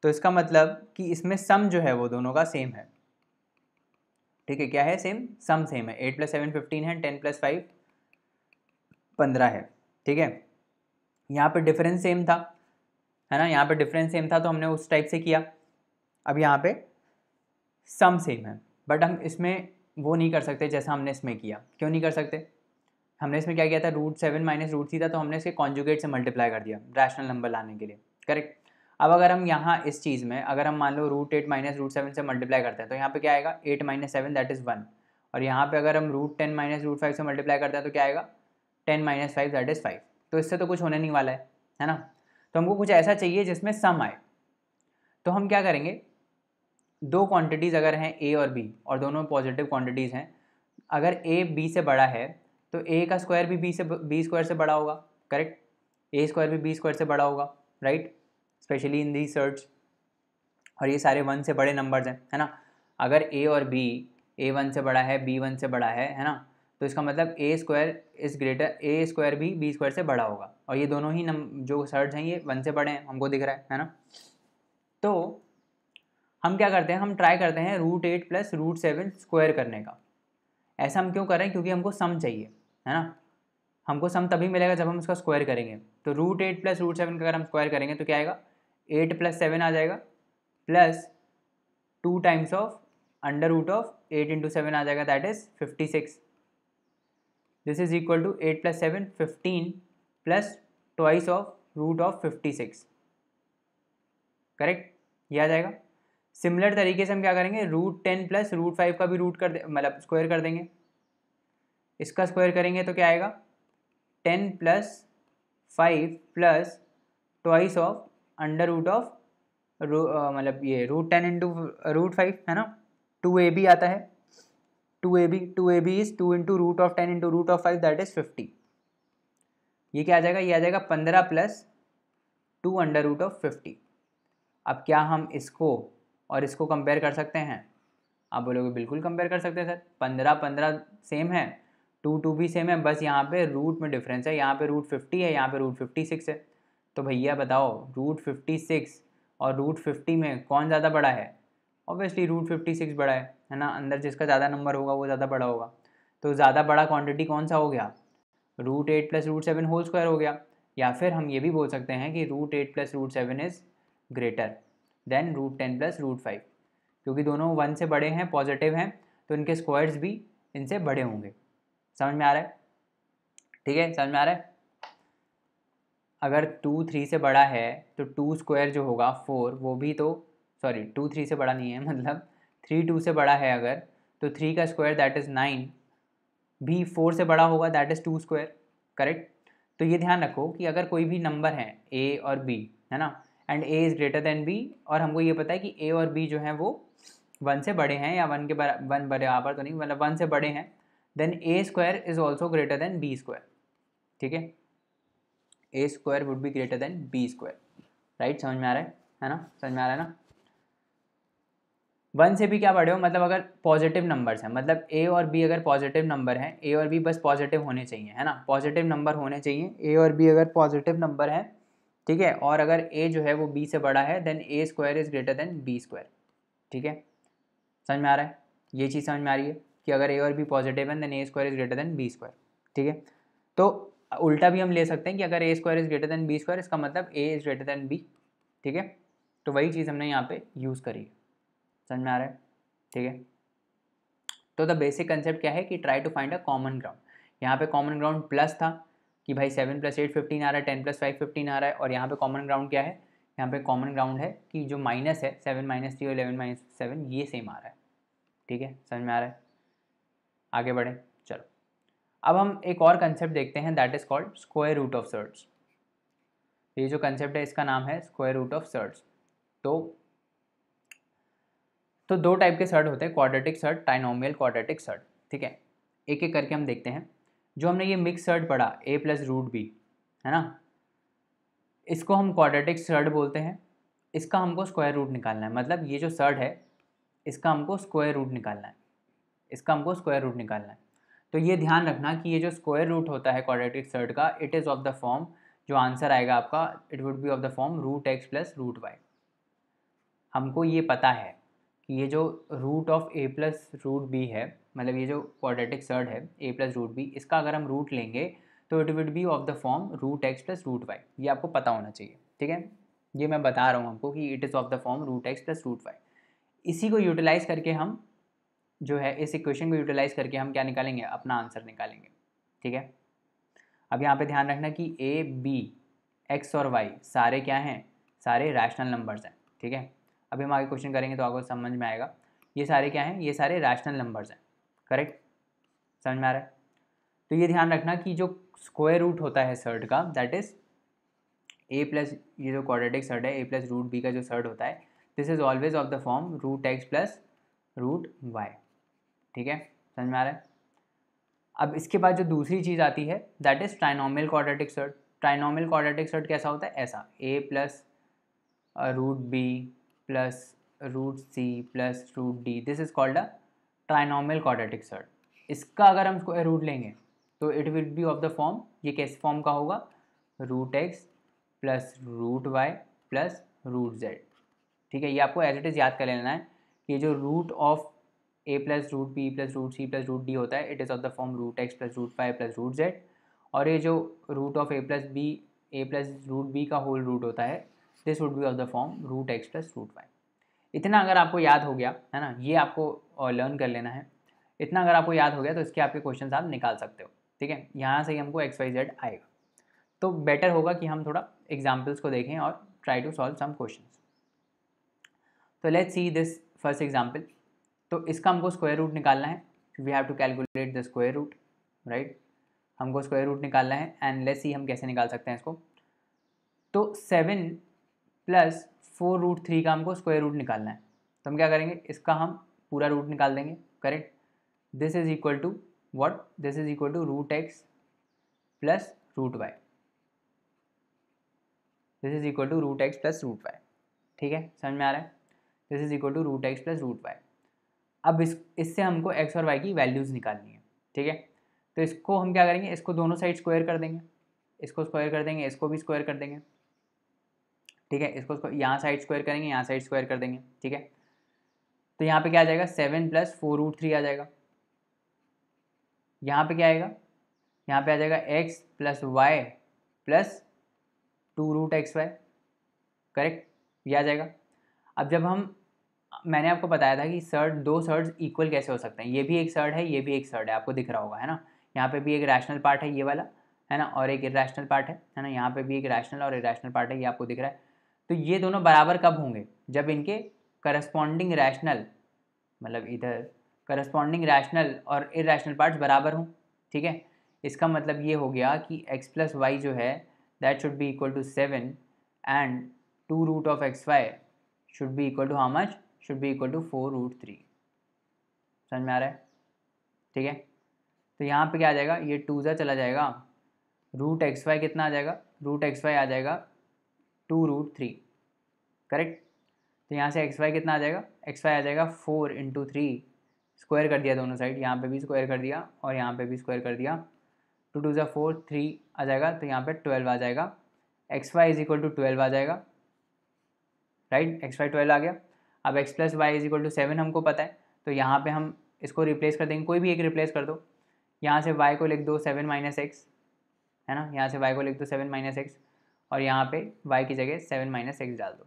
तो इसका मतलब कि इसमें सम जो है वो दोनों का सेम है ठीक है क्या है सेम सम सेम है एट प्लस सेवन फिफ्टीन है टेन प्लस फाइव पंद्रह है ठीक है यहाँ पर डिफरेंस सेम था है ना यहाँ पर डिफरेंस सेम था तो हमने उस टाइप से किया अब यहाँ पे सम सेम है बट हम इसमें वो नहीं कर सकते जैसा हमने इसमें किया क्यों नहीं कर सकते हमने इसमें क्या किया था रूट सेवन माइनस रूट थी था तो हमने इसके कॉन्जुगेट से मल्टीप्लाई कर दिया रैशनल नंबर लाने के लिए करेक्ट अब अगर हम यहाँ इस चीज़ में अगर हम मान लो root eight minus root seven से मल्टीप्लाई करते हैं तो यहाँ पे क्या आएगा eight minus seven that is one और यहाँ पे अगर हम root ten minus root five से मल्टीप्लाई करते हैं तो क्या आएगा ten minus five that is five तो इससे तो कुछ होने नहीं वाला है है ना तो हमको कुछ ऐसा चाहिए जिसमें सम आए तो हम क्या करेंगे दो क्वांटिटीज़ अगर हैं ए और बी और दोनों में पॉजिटिव क्वांटिटीज़ हैं अगर ए बी से बड़ा है तो ए का स्क्वायर भी बी से बी स्क्वायर से बड़ा होगा करेक्ट ए स्क्वायर भी बी स्क्वायर से बड़ा होगा right specially in the surds और ये सारे वन से बड़े नंबर्स हैं है ना अगर ए और बी ए वन से बड़ा है बी वन से बड़ा है है ना तो इसका मतलब A square is greater A square भी बी स्क्वायर से बड़ा होगा और ये दोनों ही नम जो सर्च हैं ये वन से बड़े हैं हमको दिख रहा है है ना तो हम क्या करते हैं हम ट्राई करते हैं root eight plus root seven square करने का ऐसा हम क्यों करें क्योंकि हमको सम चाहिए है ना हमको सम तभी मिलेगा जब हम उसका स्क्वायर करेंगे तो root eight plus root seven का अगर हम स्क्वायर करेंगे तो क्या आएगा एट प्लस सेवन आ जाएगा plus two times of under root of eight into seven आ जाएगा that is fifty six this is equal to eight plus seven fifteen plus twice of root of fifty six correct ये आ जाएगा similar तरीके से हम क्या करेंगे root ten plus root five का भी रूट कर दे मतलब स्क्वायर कर देंगे इसका स्क्वायर करेंगे तो क्या आएगा ten plus five plus twice of under root of रू मतलब ये root ten into root five है ना टू ए बी आता है two A B two A B is two into root of ten into root of five that is fifty ये क्या आ जाएगा ये आ जाएगा पंद्रह plus two under root of fifty अब क्या हम इसको और इसको कंपेयर कर सकते हैं आप बोलोगे बिल्कुल कंपेयर कर सकते हैं सर पंद्रह पंद्रह सेम है टू टू भी सेम है बस यहाँ पे रूट में डिफरेंस है यहाँ पे रूट फिफ्टी है यहाँ पे रूट फिफ्टी सिक्स है तो भैया बताओ रूट फिफ्टी सिक्स और रूट फिफ्टी में कौन ज़्यादा बड़ा है ऑब्वियसली रूट फिफ्टी सिक्स बड़ा है है ना अंदर जिसका ज़्यादा नंबर होगा वो ज़्यादा बड़ा होगा तो ज़्यादा बड़ा क्वान्टिटी कौन सा हो गया root eight plus root seven whole square हो गया या फिर हम ये भी बोल सकते हैं कि root eight plus root seven is greater than root ten plus root five क्योंकि दोनों वन से बड़े हैं पॉजिटिव हैं तो इनके स्क्वायर्स भी इनसे बड़े होंगे समझ में आ रहा है ठीक है समझ में आ रहा है अगर टू थ्री से बड़ा है तो टू स्क्वायर जो होगा फोर वो भी तो सॉरी टू थ्री से बड़ा नहीं है <laughs> मतलब थ्री टू से बड़ा है अगर तो थ्री का स्क्वायर दैट इज़ नाइन भी फोर से बड़ा होगा that is two square correct तो ये ध्यान रखो कि अगर कोई भी नंबर है ए और बी है ना and A is greater than B और हमको ये पता है कि ए और बी जो हैं वो वन से बड़े हैं या वन के वन बराबर तो नहीं मतलब वन से बड़े हैं then A square is also greater than B square ठीक है A square would be greater than B square right समझ में आ रहा है है ना समझ में आ रहा है ना वन से भी क्या बड़े हो मतलब अगर पॉजिटिव नंबर्स हैं मतलब ए और बी अगर पॉजिटिव नंबर हैं ए और बी बस पॉजिटिव होने चाहिए है ना पॉजिटिव नंबर होने चाहिए ए और बी अगर पॉजिटिव नंबर है ठीक है और अगर ए जो है वो बी से बड़ा है then A square is greater than B square ठीक है समझ में आ रहा है ये चीज़ समझ में आ रही है कि अगर ए और बी पॉजिटिव है then A square is greater than B square ठीक है तो उल्टा भी हम ले सकते हैं कि अगर a square is greater than B square इसका मतलब a is greater than b ठीक है तो वही चीज़ हमने यहाँ पे यूज़ करी है समझ में आ रहा है ठीक है तो द बेसिक कंसेप्ट क्या है कि try to find a common ground यहाँ पे कॉमन ग्राउंड प्लस था कि भाई सेवन प्लस एट फिफ्टीन आ रहा है टेन प्लस फाइव फिफ्टीन आ रहा है और यहाँ पे कॉमन ग्राउंड क्या है यहाँ पे कॉमन ग्राउंड है कि जो माइनस है सेवन माइनस थ्री और इलेवन माइनस सेवन ये सेम आ रहा है ठीक है समझ में आ रहा है आगे बढ़े चलो अब हम एक और कंसेप्ट देखते हैं that is called square root of surds ये जो कंसेप्ट है इसका नाम है स्क्वायर रूट ऑफ सर्ट्स तो तो दो टाइप के सर्ट होते हैं quadratic surd trinomial quadratic surd ठीक है एक एक करके हम देखते हैं जो हमने ये मिक्स सर्ट पढ़ा ए प्लस रूट बी है ना इसको हम क्वाड्रेटिक सर्ट बोलते हैं इसका हमको स्क्वायर रूट निकालना है मतलब ये जो सर्ट है इसका हमको स्क्वायर रूट निकालना है इसका हमको स्क्वायर रूट निकालना है तो ये ध्यान रखना कि ये जो स्क्वायर रूट होता है क्वाड्रेटिक सर्ट का it is of the form जो आंसर आएगा आपका it would be of the form root x plus root y हमको ये पता है कि ये जो root of A plus root B है मतलब ये जो क्वाड्रेटिक सर्ड है ए प्लस रूट बी इसका अगर हम रूट लेंगे तो it would be of the form root x plus root y ये आपको पता होना चाहिए ठीक है ये मैं बता रहा हूँ आपको कि it is of the form root x plus root y इसी को यूटिलाइज करके हम जो है इस इक्वेशन को यूटिलाइज करके हम क्या निकालेंगे अपना आंसर निकालेंगे ठीक है अब यहाँ पे ध्यान रखना कि ए बी एक्स और वाई सारे क्या हैं सारे रैशनल नंबर्स हैं ठीक है अभी हम आगे क्वेश्चन करेंगे तो आपको समझ में आएगा ये सारे क्या हैं ये सारे रैशनल नंबर्स हैं करेक्ट समझ में आ रहा है तो ये ध्यान रखना कि जो स्क्वायर रूट होता है सर्ट का दैट इज़ ए प्लस ये जो क्वाड्रेटिक सर्ट है ए प्लस रूट बी का जो सर्ट होता है this is always of the form root x plus root y ठीक है समझ में आ रहा है अब इसके बाद जो दूसरी चीज़ आती है that is trinomial quadratic surd trinomial quadratic surd कैसा होता है ऐसा a plus root B plus root c plus root d this is called a trinomial quadratic surd इसका अगर हम इसको रूट लेंगे तो it will be of the form ये कैसे फॉर्म का होगा root x plus root y plus root z ठीक है ये आपको एज इट इज़ याद कर लेना है कि जो root of A plus root B plus root c plus root d होता है it is of the form root x plus root y plus root z और ये जो root of A plus b a plus root B का whole root होता है this would be of the form root x plus root y इतना अगर आपको याद हो गया है ना ये आपको लर्न कर लेना है इतना अगर आपको याद हो गया तो इसके आपके क्वेश्चन आप निकाल सकते हो ठीक है यहाँ से ही हमको एक्स वाई जेड आएगा तो बेटर होगा कि हम थोड़ा एग्जाम्पल्स को देखें और try to solve some question तो let see this first example तो इसका हमको स्क्वायर रूट निकालना है we have to calculate the square root right हमको स्क्वायर रूट निकालना है एंड लेट सी हम कैसे निकाल सकते हैं इसको तो seven plus four root three का हमको स्क्वायर रूट निकालना है तो हम क्या करेंगे इसका हम पूरा रूट निकाल देंगे correct this is equal to what this is equal to root x plus root y this is equal to root x plus root y ठीक है समझ में आ रहा है this is equal to root x plus root y अब इस इससे हमको एक्स और वाई की वैल्यूज़ निकालनी है ठीक है तो इसको हम क्या करेंगे इसको दोनों साइड स्क्वायर कर देंगे इसको स्क्वायर कर देंगे इसको भी स्क्वायर कर देंगे ठीक है इसको उसको यहाँ साइड स्क्वायर करेंगे यहाँ साइड स्क्वायर कर देंगे ठीक है तो यहाँ पे क्या आ जाएगा seven plus four root three आ जाएगा यहाँ पे क्या आएगा यहाँ पे आ जाएगा x plus y plus two root x y correct ये आ जाएगा अब जब हम मैंने आपको बताया था कि सर्ड दो सर्ड इक्वल कैसे हो सकते हैं ये भी एक सर्ड है ये भी एक सर्ड है आपको दिख रहा होगा है ना यहाँ पे भी एक रैशनल पार्ट है ये वाला है ना और एक इरेशनल पार्ट है है ना यहाँ पे भी एक रैशनल और इरेशनल पार्ट है ये आपको दिख रहा है तो ये दोनों बराबर कब होंगे जब इनके करस्पॉन्डिंग रैशनल मतलब इधर करस्पॉन्डिंग रैशनल और इरेशनल पार्ट्स बराबर हों ठीक है इसका मतलब ये हो गया कि एक्स प्लस वाई जो है that should be equal to seven and two root of x y should be equal to how much should be equal to four root three समझ में आ रहा है ठीक है तो यहाँ पे क्या आ जाएगा ये टू ज़ा चला जाएगा रूट एक्स वाई कितना आ जाएगा रूट एक्स वाई आ जाएगा टू रूट थ्री करेक्ट तो यहाँ से एक्स वाई कितना आ जाएगा एक्स वाई आ जाएगा फोर इंटू थ्री स्क्वायर कर दिया दोनों साइड यहाँ पे भी स्क्वायर कर दिया और यहाँ पे भी स्क्वायर कर दिया टू टू ज़ा फोर थ्री आ जाएगा तो यहाँ पे ट्वेल्व आ जाएगा x y is equal to twelve आ जाएगा राइट एक्स वाई ट्वेल्व आ गया अब x plus y is equal to seven हमको पता है तो यहाँ पे हम इसको रिप्लेस कर देंगे कोई भी एक रिप्लेस कर दो यहाँ से वाई को लिख दो सेवन माइनस एक्स है ना यहाँ से वाई को लिख दो सेवन माइनस एक्स और यहाँ पे y की जगह सेवन माइनस एक्स डाल दो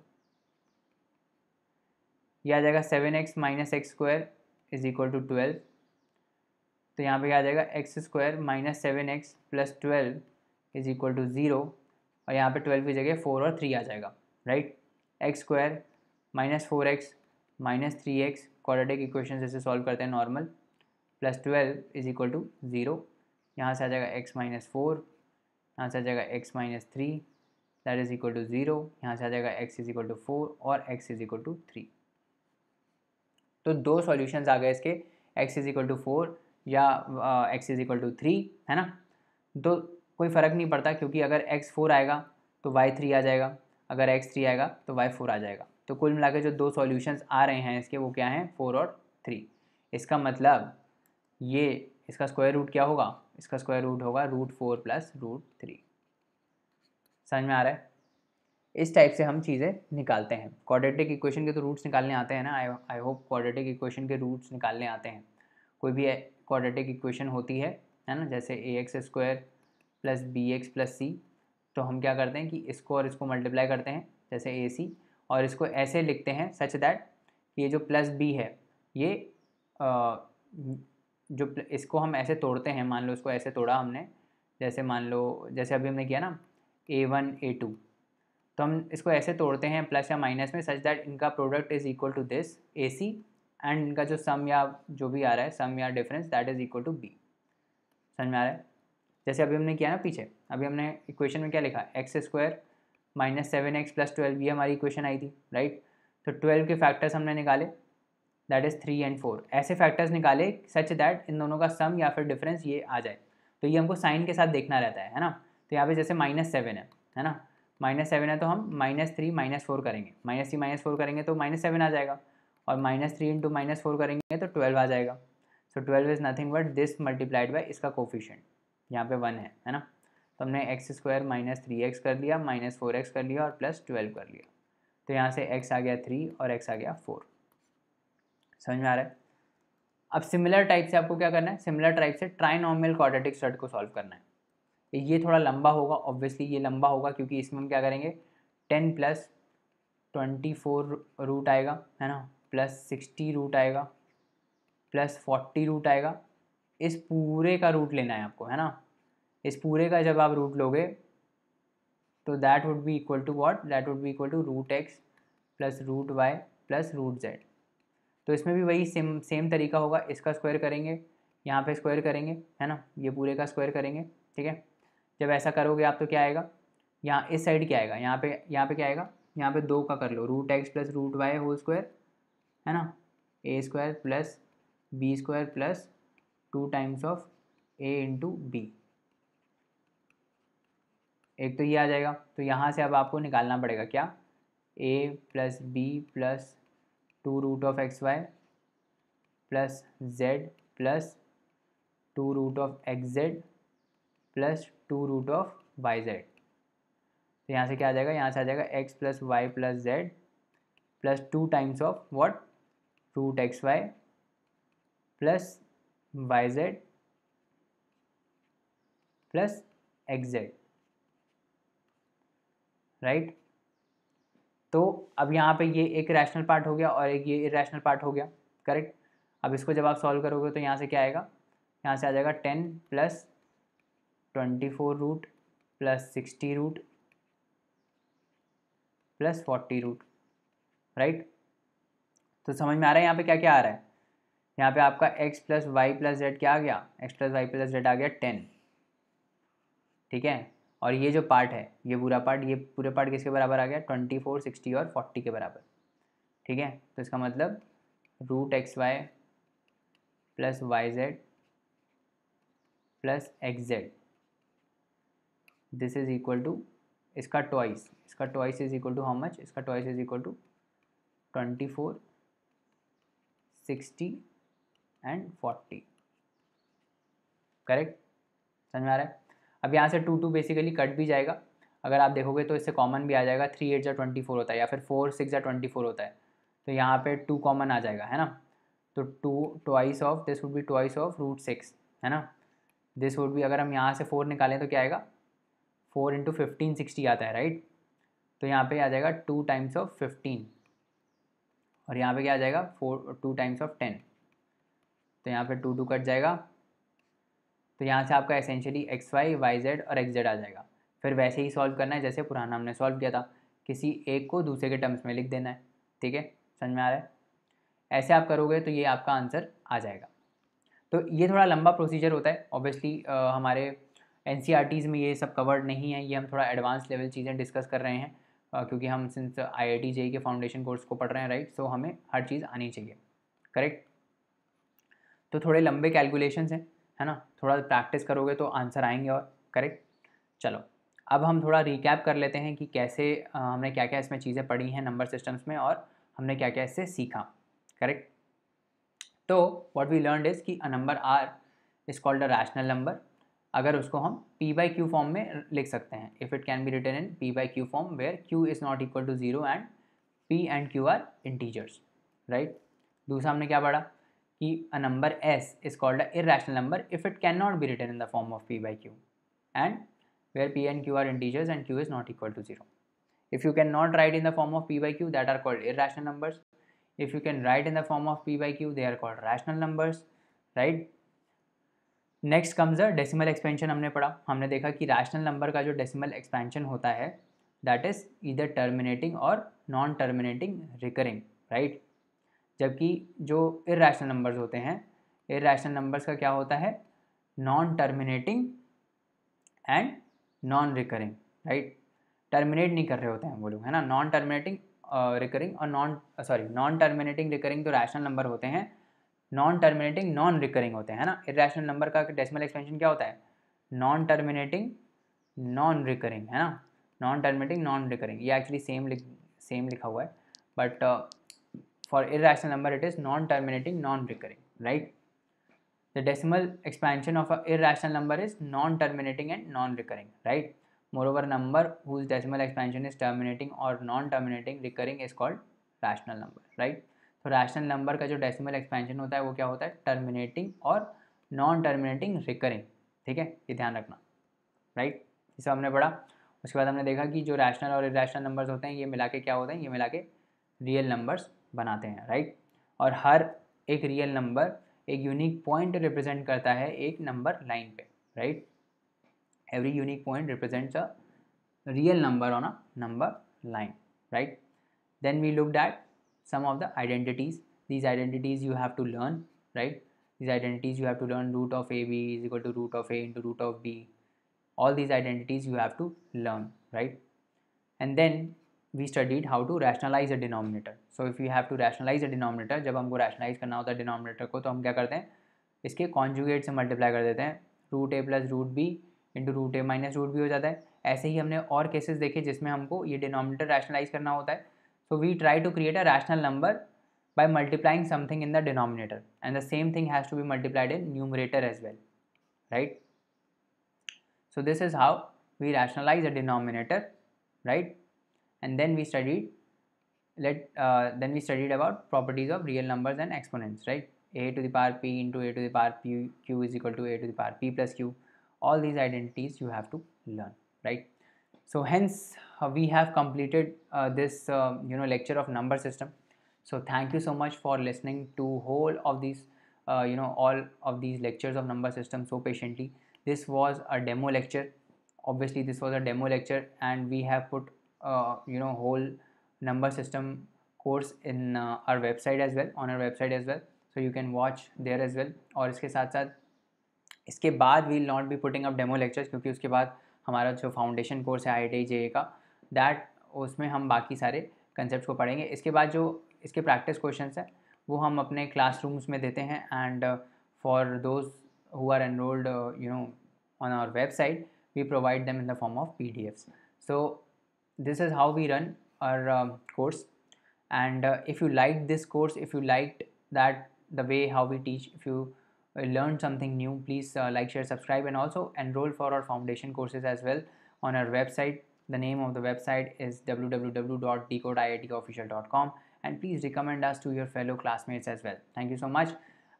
यह आ जाएगा seven x minus x square is equal to twelve तो यहाँ पे क्या आ जाएगा x square minus seven x plus twelve is equal to zero और यहाँ पे ट्वेल्व की जगह फोर और थ्री आ जाएगा right x square minus four x minus three x quadratic equation जैसे सॉल्व करते हैं normal plus twelve is equal to zero यहाँ से आ जाएगा एक्स माइनस फोर यहाँ से आ जाएगा x minus three that is equal to zero यहाँ से आ जाएगा x is equal to four और x is equal to three तो दो सॉल्यूशंस आ गए इसके x is equal to four या x is equal to three है ना तो कोई फ़र्क नहीं पड़ता क्योंकि अगर एक्स फोर आएगा तो वाई थ्री आ जाएगा अगर एक्स थ्री आएगा तो वाई फोर आ जाएगा तो कुल मिला जो दो सॉल्यूशंस आ रहे हैं इसके वो क्या हैं फोर और थ्री इसका मतलब ये इसका स्क्वायर रूट क्या होगा इसका स्क्वायर रूट होगा root four plus root three समझ में आ रहा है इस टाइप से हम चीज़ें निकालते हैं क्वाड्रेटिक इक्वेशन के तो रूट्स निकालने आते हैं ना I I hope quadratic equation के रूट्स निकालने आते हैं कोई भी क्वाड्रेटिक इक्वेशन होती है है ना जैसे a x square plus b x plus c तो हम क्या करते हैं कि इसको और इसको मल्टीप्लाई करते हैं जैसे ए सी और इसको ऐसे लिखते हैं सच दैट ये जो प्लस बी है ये आ, जो इसको हम ऐसे तोड़ते हैं मान लो इसको ऐसे तोड़ा हमने जैसे मान लो जैसे अभी हमने किया ना ए वन ए टू तो हम इसको ऐसे तोड़ते हैं प्लस या माइनस में सच दैट इनका product is equal to this a c and इनका जो सम या जो भी आ रहा है सम या difference that is equal to b समझ में आ रहा है जैसे अभी हमने किया ना पीछे अभी हमने इक्वेशन में क्या लिखा x square minus seven x plus twelve ये हमारी इक्वेशन आई थी राइट तो ट्वेल्व के फैक्टर्स हमने निकाले that is three and four ऐसे फैक्टर्स निकाले सच दैट इन दोनों का सम या फिर डिफरेंस ये आ जाए तो ये हमको साइन के साथ देखना रहता है है ना तो यहाँ पे जैसे माइनस सेवन है है ना माइनस सेवन है तो हम माइनस थ्री माइनस फोर करेंगे माइनस थ्री माइनस फोर करेंगे तो माइनस सेवन आ जाएगा और minus three into minus four करेंगे तो ट्वेल्व आ जाएगा so twelve is nothing but this multiplied by इसका कोफिशेंट यहाँ पे वन है है ना तो हमने x square minus three x कर लिया माइनस फोर एक्स कर लिया और प्लस ट्वेल्व कर लिया तो यहाँ से एक्स आ गया थ्री और एक्स आ गया फोर समझ में आ रहा है अब सिमिलर टाइप से आपको क्या करना है सिमिलर टाइप से ट्राइनॉमियल क्वाड्रेटिक सेट को सॉल्व करना है तो ये थोड़ा लंबा होगा ऑब्वियसली ये लंबा होगा क्योंकि इसमें हम क्या करेंगे ten plus twenty four root आएगा है ना प्लस सिक्सटी रूट आएगा प्लस फोर्टी रूट आएगा इस पूरे का रूट लेना है आपको है ना इस पूरे का जब आप रूट लोगे तो that would be equal to what that would be equal to root x plus root y plus root z तो इसमें भी वही सेम सेम तरीका होगा इसका स्क्वायर करेंगे यहाँ पे स्क्वायर करेंगे है ना ये पूरे का स्क्वायर करेंगे ठीक है जब ऐसा करोगे आप तो क्या आएगा यहाँ इस साइड क्या आएगा यहाँ पे यहाँ पे क्या आएगा यहाँ पे दो का कर लो root x plus root y whole square है ना a square plus b square plus two times of a into b एक तो ये आ जाएगा तो यहाँ से अब आपको निकालना पड़ेगा क्या a plus b plus two root of x y plus z plus two root of x z plus two root of y z तो यहाँ से क्या आ जाएगा यहाँ से आ जाएगा x plus y plus z plus two times of what root x y plus y z plus x z right तो अब यहाँ पे ये एक रैशनल पार्ट हो गया और एक ये इरेशनल पार्ट हो गया करेक्ट अब इसको जब आप सॉल्व करोगे तो यहाँ से क्या आएगा यहाँ से आ जाएगा ten plus twenty four root plus sixty root plus forty root right तो समझ में आ रहा है यहाँ पे क्या क्या आ रहा है यहाँ पे आपका x plus y plus z क्या आ गया x plus y plus z आ गया टेन ठीक है और ये जो पार्ट है ये पूरा पार्ट ये पूरे पार्ट किसके बराबर आ गया ट्वेंटी फोर सिक्सटी और फोर्टी के बराबर ठीक है तो इसका मतलब root x y plus y z plus x z this is equal to इसका ट्वाइस इसका twice is equal to how much इसका twice is equal to twenty four sixty and forty correct समझ में आ रहा है अब यहाँ से टू टू बेसिकली कट भी जाएगा अगर आप देखोगे तो इससे कॉमन भी आ जाएगा थ्री एट या ट्वेंटी फोर होता है या फिर फोर सिक्स या ट्वेंटी फोर होता है तो यहाँ पे टू कॉमन आ जाएगा है ना तो two twice of this would be twice of root six है ना दिस वुड भी अगर हम यहाँ से फोर निकालें तो क्या आएगा फोर इंटू फिफ्टीन सिक्सटी आता है राइट तो यहाँ पे आ जाएगा टू टाइम्स ऑफ फिफ्टीन और यहाँ पे क्या आ जाएगा four two times of ten तो यहाँ पे टू टू कट जाएगा तो यहाँ से आपका essentially x y y z और एक्स जेड आ जाएगा फिर वैसे ही सॉल्व करना है जैसे पुराना हमने सॉल्व किया था किसी एक को दूसरे के टर्म्स में लिख देना है ठीक है समझ में आ रहा है ऐसे आप करोगे तो ये आपका आंसर आ जाएगा तो ये थोड़ा लंबा प्रोसीजर होता है ऑब्वियसली हमारे एन e में ये सब कवर्ड नहीं है ये हम थोड़ा एडवांस लेवल चीज़ें डिस्कस कर रहे हैं आ, क्योंकि हम सिंस आई आई टी के फाउंडेशन कोर्स को पढ़ रहे हैं राइट सो हमें हर चीज़ आनी चाहिए करेक्ट तो थोड़े लंबे कैलकुलेशंस हैं है ना थोड़ा प्रैक्टिस करोगे तो आंसर आएंगे और करेक्ट चलो अब हम थोड़ा रिकैप कर लेते हैं कि कैसे आ, हमने क्या क्या इसमें चीज़ें पढ़ी हैं नंबर सिस्टम्स में और हमने क्या क्या इससे सीखा करेक्ट तो व्हाट वी लर्न इज़ कि a number r is called a rational number अगर उसको हम p बाई क्यू फॉर्म में लिख सकते हैं if it can be written in p by q form where q is not equal to zero and p and q are integers right दूसरा हमने क्या पढ़ा कि a number s is called a irrational number if it can not be written in the form of p by q and where p and q are integers and q is not equal to zero if you can not write in the form of p by q that are called rational numbers if you can write in the form of p by q they are called rational numbers right next comes a decimal expansion हमने पढ़ा हमने देखा कि rational number का जो decimal expansion होता है that is इधर टर्मिनेटिंग और नॉन टर्मिनेटिंग रिकरिंग राइट जबकि जो इरेशनल नंबर्स होते हैं इरेशनल नंबर्स का क्या होता है non terminating and non recurring right terminate नहीं कर रहे होते हैं वो लोग है ना नॉन टर्मिनेटिंग रिकरिंग और non sorry non terminating recurring तो रैशनल नंबर होते हैं नॉन टर्मिनेटिंग नॉन रिकरिंग होते हैं ना इरेशनल नंबर का डेसिमल एक्सपेंशन क्या होता है नॉन टर्मिनेटिंग नॉन रिकरिंग है ना नॉन टर्मिनेटिंग नॉन रिकरिंग ये एक्चुअली सेम लिख सेम लिखा हुआ है but for irrational number it is non terminating non recurring right the decimal expansion of a irrational number is non terminating and non recurring right moreover number whose decimal expansion is terminating or non terminating recurring is called rational number right rational number का जो decimal expansion होता है वो क्या होता है terminating और non terminating recurring ठीक है ये ध्यान रखना राइट ये सब हमने पढ़ा उसके बाद हमने देखा कि जो रैशनल और इरेशनल नंबर्स होते हैं ये मिला के क्या होते हैं ये मिला के रियल नंबर्स बनाते हैं राइट और हर एक रियल नंबर एक यूनिक पॉइंट रिप्रेजेंट करता है एक नंबर लाइन पे right every unique point represents a real number on a number line right then we look that some of the identities these identities you have to learn right these identities you have to learn root of ab is equal to root of a into root of b all these identities you have to learn right and then we studied how to rationalize a denominator so if you have to rationalize a denominator jab humko rationalize karna hota है denominator ko to hum kya karte hain iske conjugate se multiply kar dete hain root a plus root b into root a minus root b ho jata hai aise hi humne aur cases dekhe jisme humko ye denominator rationalize karna hota hai So we try to create a rational number by multiplying something in the denominator and the same thing has to be multiplied in numerator as well, right? So this is how we rationalize a denominator, right? And then we studied let uh, then we studied about properties of real numbers and exponents, right? a to the power p into a to the power p q is equal to a to the power p plus q all these identities you have to learn right so hence uh, we have completed uh, this um, you know lecture of number system. So thank you so much for listening to whole of these uh, you know all of these lectures of number system so patiently. This was a demo lecture. Obviously this was a demo lecture and we have put you know whole number system course in uh, our website as well on our website as well so you can watch there as well Or और saath साथ साथ we will not be putting up demo lectures lectures क्योंकि उसके बाद हमारा जो foundation course है I T जे का दैट उसमें हम बाकी सारे कंसेप्ट को पढ़ेंगे इसके बाद जो इसके प्रैक्टिस क्वेश्चन हैं वो हम अपने क्लासरूम्स में देते हैं and for those who are enrolled you know on our website we provide them in the form of P D so this is how we run our course and if you like this course if you like that the way how we teach if you learned something new please uh, like share subscribe and also enroll for our foundation courses as well on our website the name of the website is www.decodeiitofficial.com and please recommend us to your fellow classmates as well thank you so much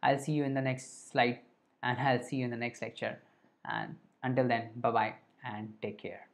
i'll see you in the next slide and <laughs> i'll see you in the next lecture and until then bye bye and take care